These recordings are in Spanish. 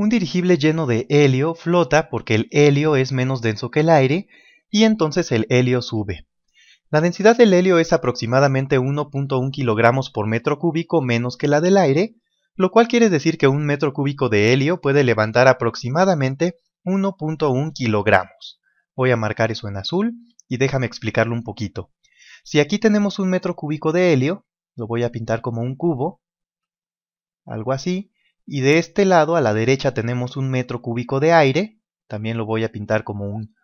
Un dirigible lleno de helio flota porque el helio es menos denso que el aire y entonces el helio sube. La densidad del helio es aproximadamente 1.1 kilogramos por metro cúbico menos que la del aire, lo cual quiere decir que un metro cúbico de helio puede levantar aproximadamente 1.1 kilogramos. Voy a marcar eso en azul y déjame explicarlo un poquito. Si aquí tenemos un metro cúbico de helio, lo voy a pintar como un cubo, algo así, y de este lado, a la derecha, tenemos un metro cúbico de aire. También lo voy a pintar como un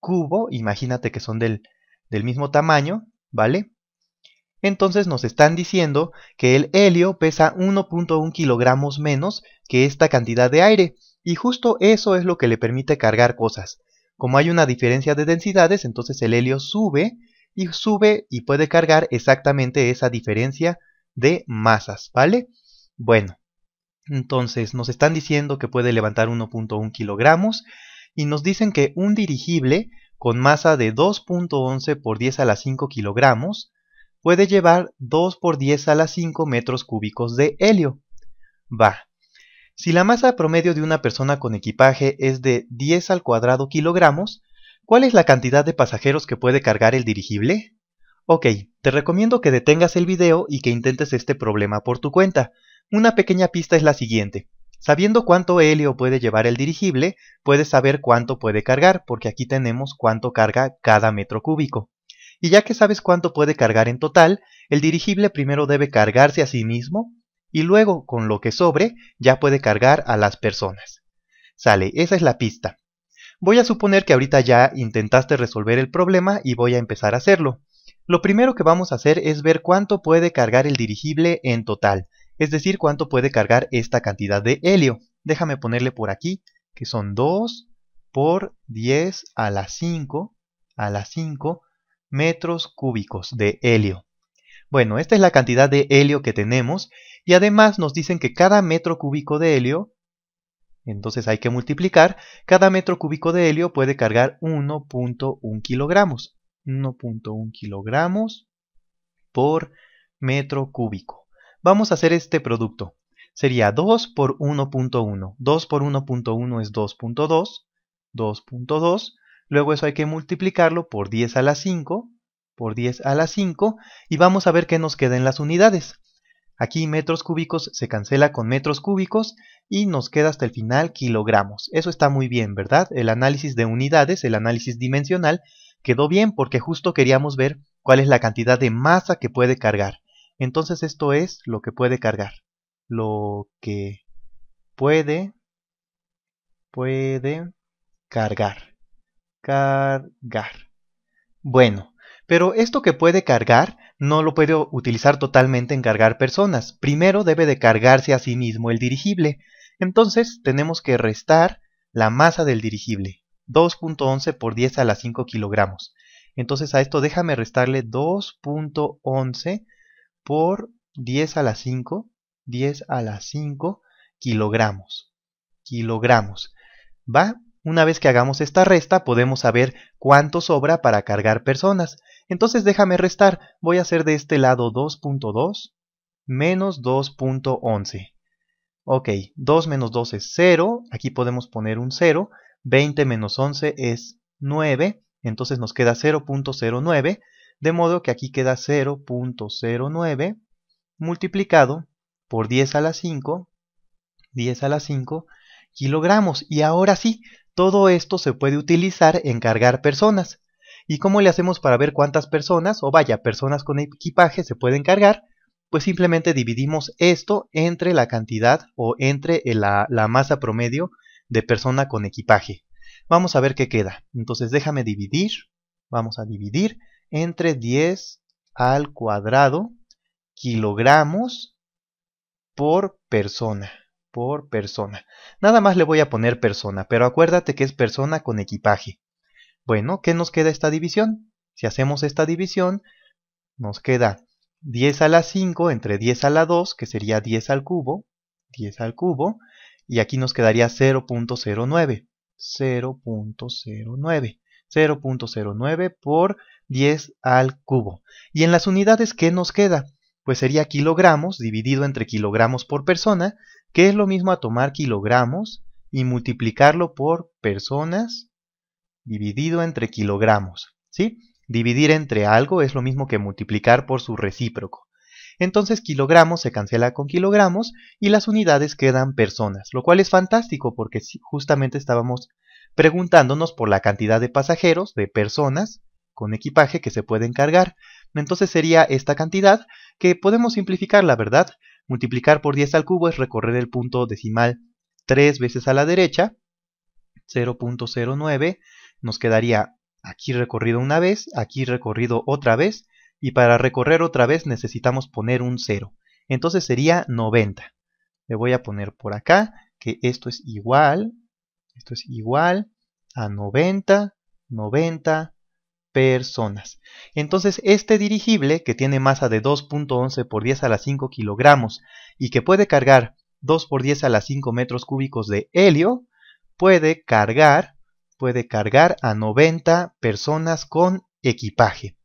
cubo. Imagínate que son del, del mismo tamaño, ¿vale? Entonces nos están diciendo que el helio pesa 1.1 kilogramos menos que esta cantidad de aire. Y justo eso es lo que le permite cargar cosas. Como hay una diferencia de densidades, entonces el helio sube y sube y puede cargar exactamente esa diferencia de masas, ¿vale? Bueno, entonces nos están diciendo que puede levantar 1.1 kilogramos y nos dicen que un dirigible con masa de 2.11 por 10 a la 5 kilogramos puede llevar 2 por 10 a la 5 metros cúbicos de helio. Va. Si la masa promedio de una persona con equipaje es de 10 al cuadrado kilogramos, ¿cuál es la cantidad de pasajeros que puede cargar el dirigible? Ok, te recomiendo que detengas el video y que intentes este problema por tu cuenta. Una pequeña pista es la siguiente. Sabiendo cuánto helio puede llevar el dirigible, puedes saber cuánto puede cargar, porque aquí tenemos cuánto carga cada metro cúbico. Y ya que sabes cuánto puede cargar en total, el dirigible primero debe cargarse a sí mismo y luego, con lo que sobre, ya puede cargar a las personas. Sale, esa es la pista. Voy a suponer que ahorita ya intentaste resolver el problema y voy a empezar a hacerlo. Lo primero que vamos a hacer es ver cuánto puede cargar el dirigible en total es decir, cuánto puede cargar esta cantidad de helio. Déjame ponerle por aquí, que son 2 por 10 a la 5, a la 5 metros cúbicos de helio. Bueno, esta es la cantidad de helio que tenemos y además nos dicen que cada metro cúbico de helio, entonces hay que multiplicar, cada metro cúbico de helio puede cargar 1.1 kilogramos. 1.1 kilogramos por metro cúbico vamos a hacer este producto. Sería 2 por 1.1. 2 por 1.1 es 2.2. 2.2. Luego eso hay que multiplicarlo por 10 a la 5. Por 10 a la 5. Y vamos a ver qué nos queda en las unidades. Aquí metros cúbicos se cancela con metros cúbicos y nos queda hasta el final kilogramos. Eso está muy bien, ¿verdad? El análisis de unidades, el análisis dimensional, quedó bien porque justo queríamos ver cuál es la cantidad de masa que puede cargar. Entonces esto es lo que puede cargar. Lo que puede, puede cargar. Cargar. Bueno, pero esto que puede cargar no lo puede utilizar totalmente en cargar personas. Primero debe de cargarse a sí mismo el dirigible. Entonces tenemos que restar la masa del dirigible. 2.11 por 10 a la 5 kilogramos. Entonces a esto déjame restarle 2.11 por 10 a la 5, 10 a la 5 kilogramos. Kilogramos. ¿Va? Una vez que hagamos esta resta, podemos saber cuánto sobra para cargar personas. Entonces déjame restar. Voy a hacer de este lado 2.2 menos 2.11. Ok, 2 menos 2 es 0. Aquí podemos poner un 0. 20 menos 11 es 9. Entonces nos queda 0.09 de modo que aquí queda 0.09 multiplicado por 10 a la 5, 10 a la 5 kilogramos. Y ahora sí, todo esto se puede utilizar en cargar personas. ¿Y cómo le hacemos para ver cuántas personas, o vaya, personas con equipaje se pueden cargar? Pues simplemente dividimos esto entre la cantidad o entre eh, la, la masa promedio de persona con equipaje. Vamos a ver qué queda. Entonces déjame dividir. Vamos a dividir entre 10 al cuadrado kilogramos por persona. Por persona. Nada más le voy a poner persona, pero acuérdate que es persona con equipaje. Bueno, ¿qué nos queda esta división? Si hacemos esta división, nos queda 10 a la 5 entre 10 a la 2, que sería 10 al cubo, 10 al cubo, y aquí nos quedaría 0.09, 0.09. 0.09 por 10 al cubo. ¿Y en las unidades qué nos queda? Pues sería kilogramos dividido entre kilogramos por persona, que es lo mismo a tomar kilogramos y multiplicarlo por personas dividido entre kilogramos. ¿sí? Dividir entre algo es lo mismo que multiplicar por su recíproco. Entonces kilogramos se cancela con kilogramos y las unidades quedan personas, lo cual es fantástico porque justamente estábamos preguntándonos por la cantidad de pasajeros, de personas con equipaje que se pueden cargar. Entonces sería esta cantidad que podemos simplificar, la verdad. Multiplicar por 10 al cubo es recorrer el punto decimal 3 veces a la derecha, 0.09, nos quedaría aquí recorrido una vez, aquí recorrido otra vez, y para recorrer otra vez necesitamos poner un 0. Entonces sería 90. Le voy a poner por acá que esto es igual esto es igual a 90, 90 personas. Entonces, este dirigible, que tiene masa de 2.11 por 10 a las 5 kilogramos y que puede cargar 2 por 10 a las 5 metros cúbicos de helio, puede cargar, puede cargar a 90 personas con equipaje.